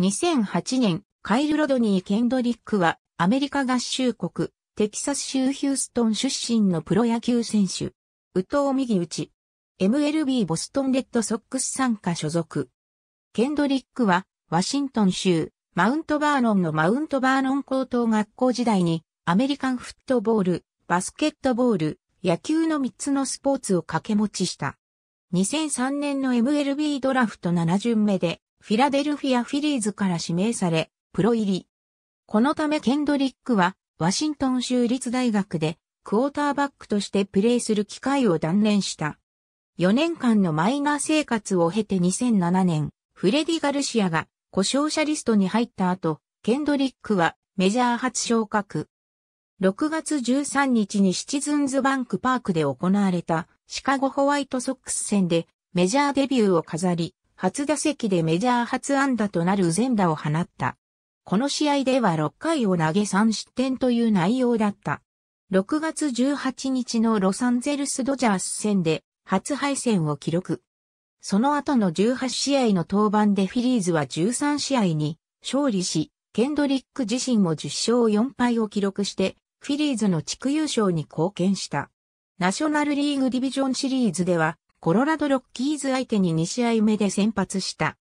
2008年、カイル・ロドニー・ケンドリックは、アメリカ合衆国、テキサス州ヒューストン出身のプロ野球選手。宇藤右打ち。MLB ボストンレッドソックス参加所属。ケンドリックは、ワシントン州、マウントバーノンのマウントバーノン高等学校時代に、アメリカンフットボール、バスケットボール、野球の3つのスポーツを掛け持ちした。2003年の MLB ドラフト7巡目で、フィラデルフィア・フィリーズから指名され、プロ入り。このためケンドリックは、ワシントン州立大学で、クォーターバックとしてプレーする機会を断念した。4年間のマイナー生活を経て2007年、フレディ・ガルシアが故障者リストに入った後、ケンドリックはメジャー初昇格。6月13日にシチズンズバンクパークで行われたシカゴホワイトソックス戦でメジャーデビューを飾り、初打席でメジャー初安打となる全打を放った。この試合では6回を投げ3失点という内容だった。6月18日のロサンゼルスドジャース戦で初敗戦を記録。その後の18試合の登板でフィリーズは13試合に勝利し、ケンドリック自身も10勝4敗を記録して、フィリーズの地区優勝に貢献した。ナショナルリーグディビジョンシリーズでは、コロラドロッキーズ相手に2試合目で先発した。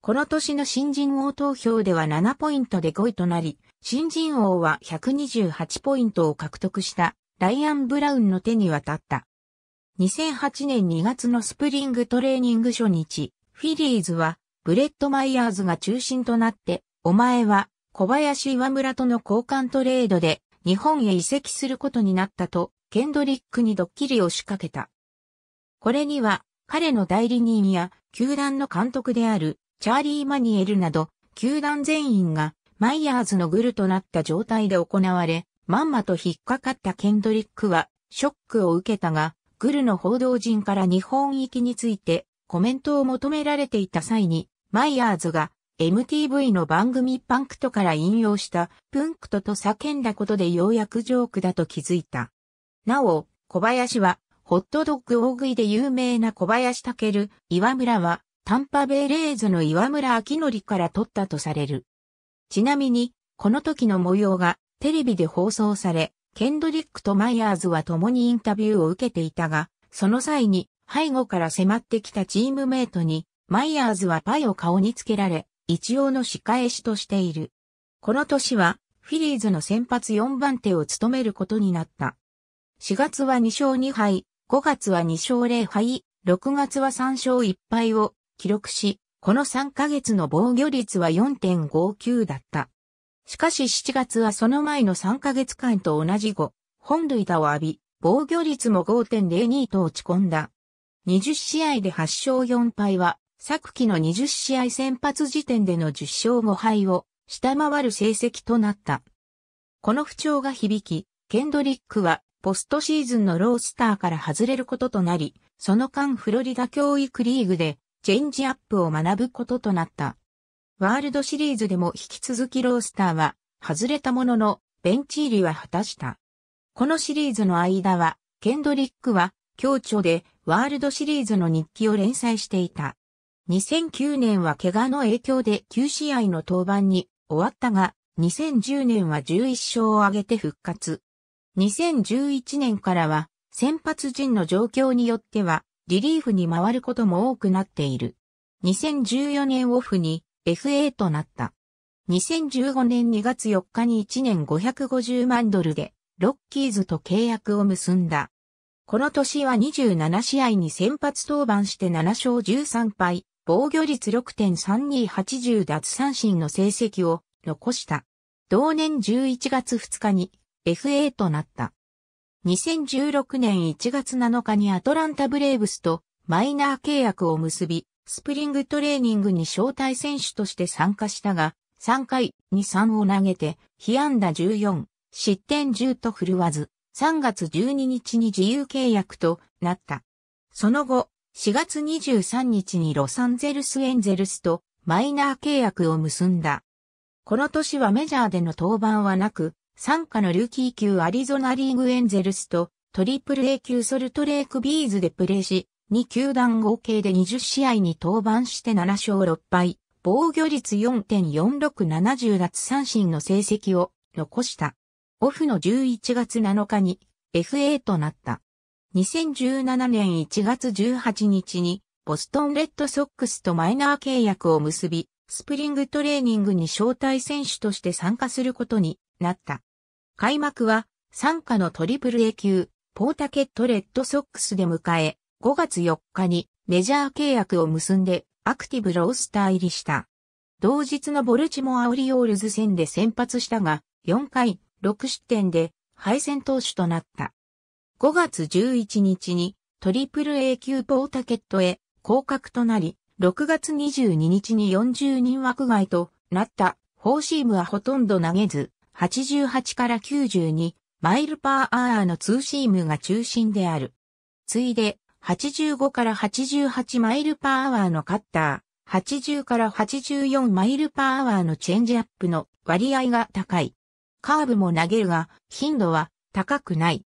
この年の新人王投票では7ポイントで5位となり、新人王は128ポイントを獲得したライアン・ブラウンの手に渡った。2008年2月のスプリングトレーニング初日、フィリーズはブレッド・マイヤーズが中心となって、お前は小林岩村との交換トレードで日本へ移籍することになったと、ケンドリックにドッキリを仕掛けた。これには、彼の代理人や、球団の監督である、チャーリー・マニエルなど、球団全員が、マイヤーズのグルとなった状態で行われ、まんまと引っかかったケンドリックは、ショックを受けたが、グルの報道陣から日本行きについて、コメントを求められていた際に、マイヤーズが、MTV の番組パンクトから引用した、プンクトと叫んだことでようやくジョークだと気づいた。なお、小林は、ホットドッグ大食いで有名な小林武、岩村は、タンパベイレーズの岩村明則から取ったとされる。ちなみに、この時の模様がテレビで放送され、ケンドリックとマイヤーズは共にインタビューを受けていたが、その際に背後から迫ってきたチームメイトに、マイヤーズはパイを顔につけられ、一応の仕返しとしている。この年は、フィリーズの先発4番手を務めることになった。4月は2勝2敗、5月は2勝0敗、6月は3勝1敗を記録し、この3ヶ月の防御率は4.59だった。しかし7月はその前の3ヶ月間と同じ後、本塁打を浴び、防御率も5.02と落ち込んだ。20試合で8勝4敗は、昨季の20試合先発時点での10勝5敗を下回る成績となった。この不調が響き、ケンドリックはポストシーズンのロースターから外れることとなり、その間フロリダ教育リーグでチェンジアップを学ぶこととなった。ワールドシリーズでも引き続きロースターは外れたもののベンチ入りは果たした。このシリーズの間は、ケンドリックは、協調でワールドシリーズの日記を連載していた。2009年は怪我の影響で9試合の登板に終わったが、2010年は11勝を挙げて復活。2011年からは先発陣の状況によってはリリーフに回ることも多くなっている。2014年オフに FA となった。2015年2月4日に1年550万ドルでロッキーズと契約を結んだ。この年は27試合に先発登板して7勝13敗、防御率6.3280奪三振の成績を残した。同年11月2日に FA となった。2016年1月7日にアトランタブレーブスとマイナー契約を結び、スプリングトレーニングに招待選手として参加したが、3回に3を投げて、被安打14、失点10と振るわず、3月12日に自由契約となった。その後、4月23日にロサンゼルスエンゼルスとマイナー契約を結んだ。この年はメジャーでの登板はなく、参加のルーキー級アリゾナリーグエンゼルスとトリプル A 級ソルトレークビーズでプレーし、2球団合計で20試合に登板して7勝6敗、防御率4.4670奪三振の成績を残した。オフの11月7日に FA となった。2017年1月18日にボストンレッドソックスとマイナー契約を結び、スプリングトレーニングに招待選手として参加することになった。開幕は、参加のトリプル A 級、ポータケットレッドソックスで迎え、5月4日にメジャー契約を結んでアクティブロースター入りした。同日のボルチモアオリオールズ戦で先発したが、4回、6失点で敗戦投手となった。5月11日にトリプル A 級ポータケットへ降格となり、6月22日に40人枠外となった、フォーシームはほとんど投げず、88から92マイルパーアーのツーシームが中心である。ついで、85から88マイルパーアワーのカッター、80から84マイルパーアワーのチェンジアップの割合が高い。カーブも投げるが、頻度は高くない。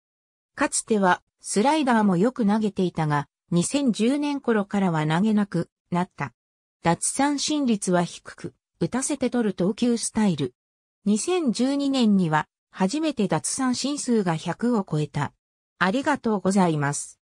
かつては、スライダーもよく投げていたが、2010年頃からは投げなくなった。脱三振率は低く、打たせて取る投球スタイル。2012年には初めて脱三振数が100を超えた。ありがとうございます。